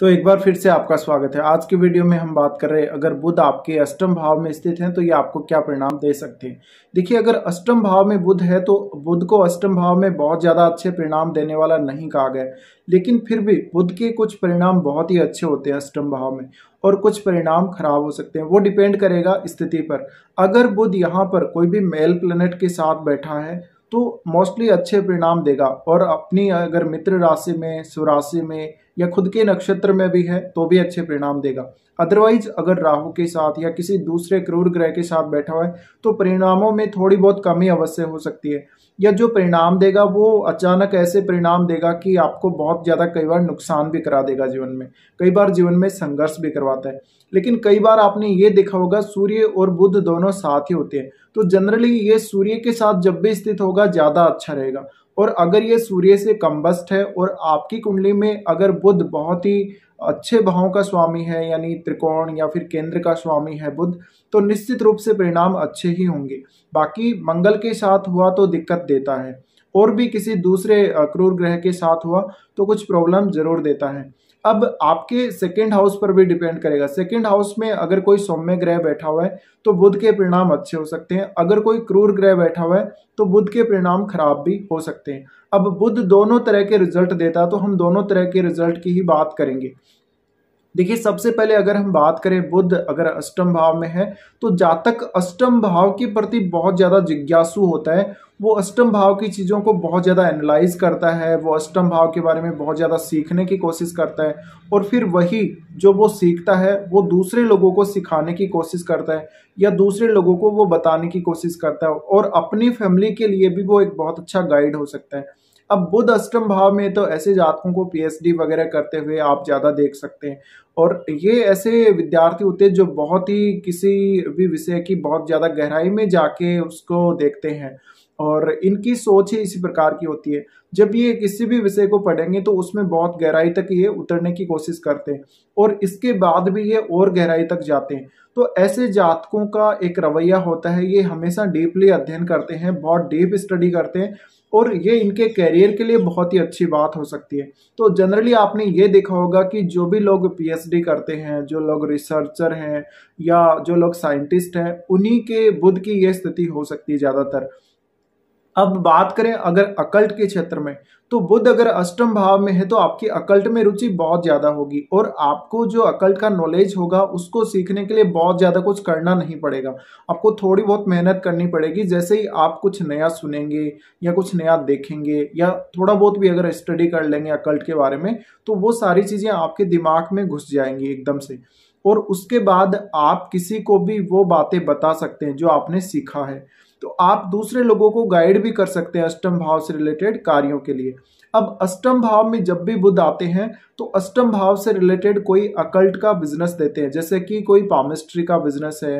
तो एक बार फिर से आपका स्वागत है आज की वीडियो में हम बात कर रहे हैं अगर बुध आपके अष्टम भाव में स्थित हैं तो ये आपको क्या परिणाम दे सकते हैं देखिए अगर अष्टम भाव में बुध है तो बुध को अष्टम भाव में बहुत ज़्यादा अच्छे परिणाम देने वाला नहीं कहा गया लेकिन फिर भी बुध के कुछ परिणाम बहुत ही अच्छे होते हैं अष्टम भाव में और कुछ परिणाम खराब हो सकते हैं वो डिपेंड करेगा स्थिति पर अगर बुध यहाँ पर कोई भी मेल प्लेनेट के साथ बैठा है तो मोस्टली अच्छे परिणाम देगा और अपनी अगर मित्र राशि में स्वराशि में या खुद के नक्षत्र में भी है तो भी अच्छे परिणाम देगा अदरवाइज अगर राहु के साथ या किसी दूसरे क्रूर ग्रह के साथ बैठा हुआ है तो परिणामों में थोड़ी बहुत कमी अवश्य हो सकती है या जो परिणाम देगा वो अचानक ऐसे परिणाम देगा कि आपको बहुत ज़्यादा कई बार नुकसान भी करा देगा जीवन में कई बार जीवन में संघर्ष भी करवाता है लेकिन कई बार आपने ये देखा होगा सूर्य और बुद्ध दोनों साथ ही होते हैं तो जनरली ये सूर्य के साथ जब भी स्थित होगा ज़्यादा अच्छा रहेगा और अगर ये सूर्य से कम्बस्ट है और आपकी कुंडली में अगर बुध बहुत ही अच्छे भावों का स्वामी है यानी त्रिकोण या फिर केंद्र का स्वामी है बुध तो निश्चित रूप से परिणाम अच्छे ही होंगे बाकी मंगल के साथ हुआ तो दिक्कत देता है और भी किसी दूसरे क्रूर ग्रह के साथ हुआ तो कुछ प्रॉब्लम जरूर देता है अब आपके सेकेंड हाउस पर भी डिपेंड करेगा सेकेंड हाउस में अगर कोई सौम्य ग्रह बैठा हुआ है तो बुध के परिणाम अच्छे हो सकते हैं अगर कोई क्रूर ग्रह बैठा हुआ है तो बुध के परिणाम खराब भी हो सकते हैं अब बुध दोनों तरह के रिजल्ट देता है तो हम दोनों तरह के रिजल्ट की ही बात करेंगे देखिए सबसे पहले अगर हम बात करें बुद्ध अगर अष्टम भाव में है तो जातक अष्टम भाव के प्रति बहुत ज़्यादा जिज्ञासु होता है वो अष्टम भाव की चीज़ों को बहुत ज़्यादा एनालाइज करता है वो अष्टम भाव के बारे में बहुत ज़्यादा सीखने की कोशिश करता है और फिर वही जो वो सीखता है वो दूसरे लोगों को सिखाने की कोशिश करता है या दूसरे लोगों को वो बताने की कोशिश करता है और अपनी फैमिली के लिए भी वो एक बहुत अच्छा गाइड हो सकता है अब बुध अष्टम भाव में तो ऐसे जातकों को पीएचडी वगैरह करते हुए आप ज़्यादा देख सकते हैं और ये ऐसे विद्यार्थी होते हैं जो बहुत ही किसी भी विषय की बहुत ज़्यादा गहराई में जाके उसको देखते हैं और इनकी सोच ही इसी प्रकार की होती है जब ये किसी भी विषय को पढ़ेंगे तो उसमें बहुत गहराई तक ये उतरने की कोशिश करते हैं और इसके बाद भी ये और गहराई तक जाते हैं तो ऐसे जातकों का एक रवैया होता है ये हमेशा डीपली अध्ययन करते हैं बहुत डीप स्टडी करते हैं और ये इनके कैरियर के लिए बहुत ही अच्छी बात हो सकती है तो जनरली आपने ये देखा होगा कि जो भी लोग पीएचडी करते हैं जो लोग रिसर्चर हैं या जो लोग साइंटिस्ट हैं उन्हीं के बुद्ध की ये स्थिति हो सकती है ज़्यादातर अब बात करें अगर अकल्ट के क्षेत्र में तो बुद्ध अगर अष्टम भाव में है तो आपकी अकल्ट में रुचि बहुत ज़्यादा होगी और आपको जो अकल्ट का नॉलेज होगा उसको सीखने के लिए बहुत ज़्यादा कुछ करना नहीं पड़ेगा आपको थोड़ी बहुत मेहनत करनी पड़ेगी जैसे ही आप कुछ नया सुनेंगे या कुछ नया देखेंगे या थोड़ा बहुत भी अगर स्टडी कर लेंगे अकल्ट के बारे में तो वो सारी चीज़ें आपके दिमाग में घुस जाएंगी एकदम से और उसके बाद आप किसी को भी वो बातें बता सकते हैं जो आपने सीखा है तो आप दूसरे लोगों को गाइड भी कर सकते हैं अष्टम भाव से रिलेटेड कार्यों के लिए अब अष्टम भाव में जब भी बुद्ध आते हैं तो अष्टम भाव से रिलेटेड कोई अकल्ट का बिजनेस देते हैं जैसे कि कोई पामिस्ट्री का बिजनेस है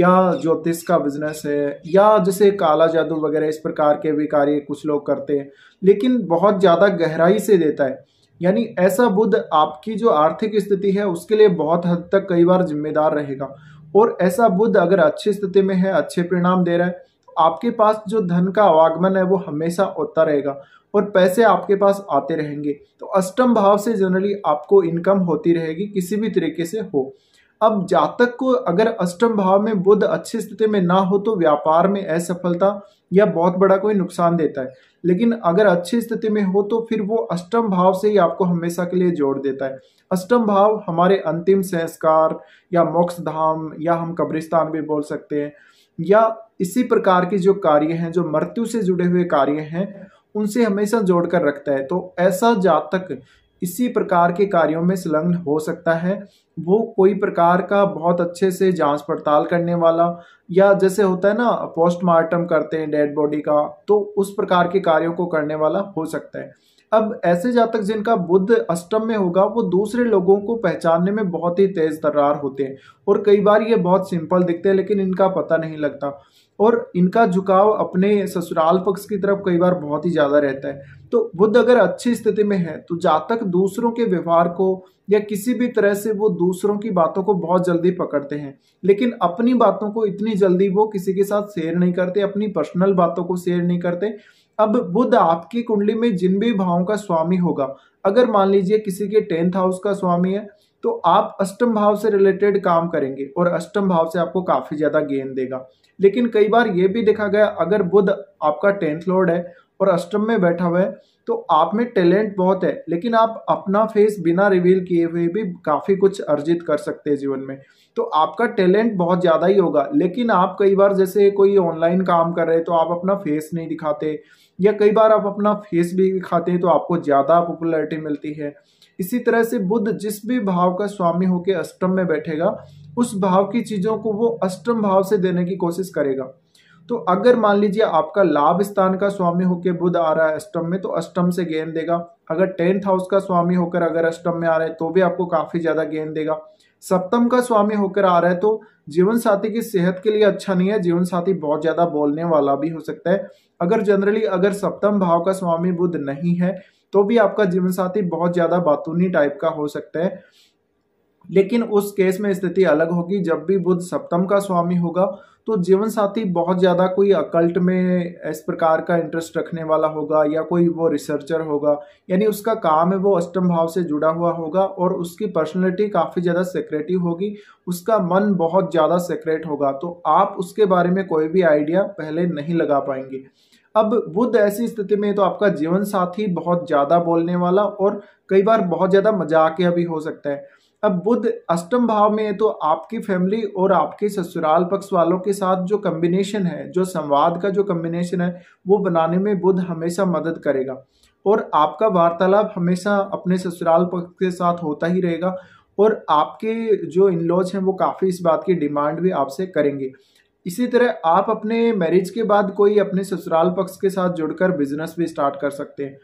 या ज्योतिष का बिजनेस है या जैसे काला जादू वगैरह इस प्रकार के भी कार्य कुछ लोग करते हैं लेकिन बहुत ज़्यादा गहराई से देता है यानी ऐसा बुद्ध आपकी जो आर्थिक स्थिति है उसके लिए बहुत हद तक कई बार जिम्मेदार रहेगा और ऐसा बुद्ध अगर अच्छी स्थिति में है अच्छे परिणाम दे रहा है आपके पास जो धन का आवागमन है वो हमेशा होता रहेगा और पैसे आपके पास आते रहेंगे तो अष्टम भाव से जनरली आपको इनकम होती रहेगी किसी भी तरीके से हो अब जातक को अगर अष्टम भाव में बुद्ध अच्छी स्थिति में ना हो तो व्यापार में असफलता या बहुत बड़ा कोई नुकसान देता है लेकिन अगर अच्छी स्थिति में हो तो फिर वो अष्टम भाव से ही आपको हमेशा के लिए जोड़ देता है अष्टम भाव हमारे अंतिम संस्कार या मोक्ष धाम या हम कब्रिस्तान भी बोल सकते हैं या इसी प्रकार के जो कार्य हैं जो मृत्यु से जुड़े हुए कार्य हैं उनसे हमेशा जोड़ कर रखता है तो ऐसा जातक इसी प्रकार के कार्यों में संलग्न हो सकता है वो कोई प्रकार का बहुत अच्छे से जांच पड़ताल करने वाला या जैसे होता है ना पोस्टमार्टम करते हैं डेड बॉडी का तो उस प्रकार के कार्यों को करने वाला हो सकता है अब ऐसे जातक जिनका बुद्ध अष्टम में होगा वो दूसरे लोगों को पहचानने में बहुत ही तेज तर्रार होते हैं और कई बार ये बहुत सिंपल दिखते हैं लेकिन इनका पता नहीं लगता और इनका झुकाव अपने ससुराल पक्ष की तरफ कई बार बहुत ही ज़्यादा रहता है तो बुद्ध अगर अच्छी स्थिति में है तो जातक दूसरों के व्यवहार को या किसी भी तरह से वो दूसरों की बातों को बहुत जल्दी पकड़ते हैं लेकिन अपनी बातों को इतनी जल्दी वो किसी के साथ शेयर नहीं करते अपनी पर्सनल बातों को शेयर नहीं करते अब बुद्ध आपकी कुंडली में जिन भी भावों का स्वामी होगा अगर मान लीजिए किसी के टेंथ हाउस का स्वामी है तो आप अष्टम भाव से रिलेटेड काम करेंगे और अष्टम भाव से आपको काफ़ी ज़्यादा गेन देगा लेकिन कई बार ये भी देखा गया अगर बुद्ध आपका टेंथ लॉर्ड है और अष्टम में बैठा हुआ है तो आप में टैलेंट बहुत है लेकिन आप अपना फेस बिना रिवील किए हुए भी काफ़ी कुछ अर्जित कर सकते हैं जीवन में तो आपका टैलेंट बहुत ज़्यादा ही होगा लेकिन आप कई बार जैसे कोई ऑनलाइन काम कर रहे हैं तो आप अपना फेस नहीं दिखाते या कई बार आप अपना फेस भी दिखाते हैं तो आपको ज़्यादा पॉपुलैरिटी मिलती है इसी तरह से बुद्ध जिस भी भाव का स्वामी होकर अष्टम में बैठेगा उस भाव की चीज़ों को वो अष्टम भाव से देने की कोशिश करेगा तो अगर मान लीजिए आपका लाभ स्थान का स्वामी होकर बुध आ रहा है अष्टम में तो अष्टम से गेंद देगा अगर टेंथ हाउस का स्वामी होकर अगर अष्टम में आ रहा है तो भी आपको काफ़ी ज़्यादा गेंद देगा सप्तम का स्वामी होकर आ रहा है तो जीवन साथी की सेहत के लिए अच्छा नहीं है जीवन साथी बहुत ज्यादा बोलने वाला भी हो सकता है अगर जनरली अगर सप्तम भाव का स्वामी बुद्ध नहीं है तो भी आपका जीवन साथी बहुत ज्यादा बातूनी टाइप का हो सकता है लेकिन उस केस में स्थिति अलग होगी जब भी बुद्ध सप्तम का स्वामी होगा तो जीवन साथी बहुत ज़्यादा कोई अकल्ट में इस प्रकार का इंटरेस्ट रखने वाला होगा या कोई वो रिसर्चर होगा यानी उसका काम है वो अष्टम भाव से जुड़ा हुआ होगा और उसकी पर्सनैलिटी काफ़ी ज़्यादा सेक्रेटिव होगी उसका मन बहुत ज़्यादा सेक्रेट होगा तो आप उसके बारे में कोई भी आइडिया पहले नहीं लगा पाएंगे अब बुद्ध ऐसी स्थिति में तो आपका जीवन साथी बहुत ज़्यादा बोलने वाला और कई बार बहुत ज़्यादा मजाकिया भी हो सकता है अब बुद्ध अष्टम भाव में है तो आपकी फैमिली और आपके ससुराल पक्ष वालों के साथ जो कम्बिनेशन है जो संवाद का जो कम्बिनेशन है वो बनाने में बुद्ध हमेशा मदद करेगा और आपका वार्तालाप हमेशा अपने ससुराल पक्ष के साथ होता ही रहेगा और आपके जो इन लॉज हैं वो काफ़ी इस बात की डिमांड भी आपसे करेंगे इसी तरह आप अपने मैरिज के बाद कोई अपने ससुराल पक्ष के साथ जुड़कर बिजनेस भी स्टार्ट कर सकते हैं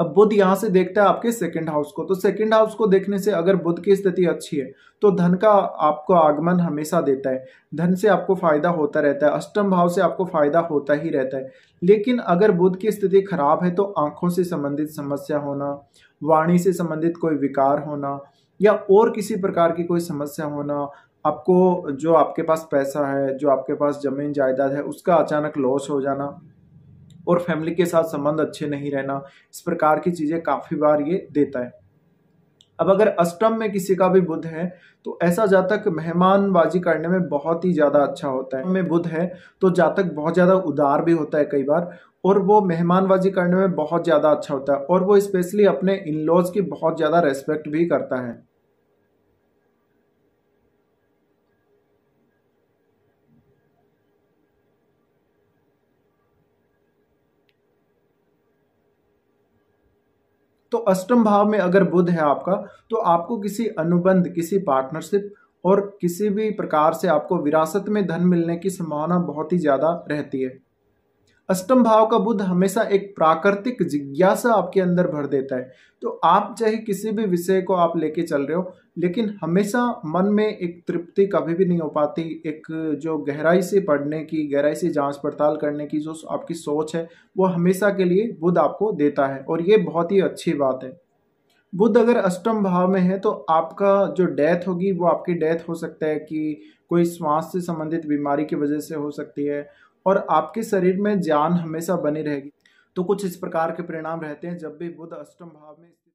अब बुद्ध यहाँ से देखता है आपके सेकेंड हाउस को तो सेकेंड हाउस को देखने से अगर बुद्ध की स्थिति अच्छी है तो धन का आपको आगमन हमेशा देता है धन से आपको फायदा होता रहता है अष्टम भाव से आपको फायदा होता ही रहता है लेकिन अगर बुद्ध की स्थिति खराब है तो आंखों से संबंधित समस्या होना वाणी से संबंधित कोई विकार होना या और किसी प्रकार की कोई समस्या होना आपको जो आपके पास पैसा है जो आपके पास जमीन जायदाद है उसका अचानक लॉस हो जाना और फैमिली के साथ संबंध अच्छे नहीं रहना इस प्रकार की चीज़ें काफ़ी बार ये देता है अब अगर अष्टम में किसी का भी बुध है तो ऐसा जातक मेहमानबाजी करने में बहुत ही ज़्यादा अच्छा होता है में बुध है तो जातक बहुत ज़्यादा उदार भी होता है कई बार और वो मेहमानबाजी करने में बहुत ज़्यादा अच्छा होता है और वो स्पेशली अपने इन लॉज की बहुत ज़्यादा रेस्पेक्ट भी करता है तो अष्टम भाव में अगर बुध है आपका तो आपको किसी अनुबंध किसी पार्टनरशिप और किसी भी प्रकार से आपको विरासत में धन मिलने की संभावना बहुत ही ज़्यादा रहती है अष्टम भाव का बुद्ध हमेशा एक प्राकृतिक जिज्ञासा आपके अंदर भर देता है तो आप चाहे किसी भी विषय को आप लेके चल रहे हो लेकिन हमेशा मन में एक तृप्ति कभी भी नहीं हो पाती एक जो गहराई से पढ़ने की गहराई से जांच पड़ताल करने की जो आपकी सोच है वो हमेशा के लिए बुद्ध आपको देता है और ये बहुत ही अच्छी बात है बुद्ध अगर अष्टम भाव में है तो आपका जो डेथ होगी वो आपकी डेथ हो सकता है कि कोई श्वास से संबंधित बीमारी की वजह से हो सकती है और आपके शरीर में जान हमेशा बनी रहेगी तो कुछ इस प्रकार के परिणाम रहते हैं जब भी बुद्ध अष्टम भाव में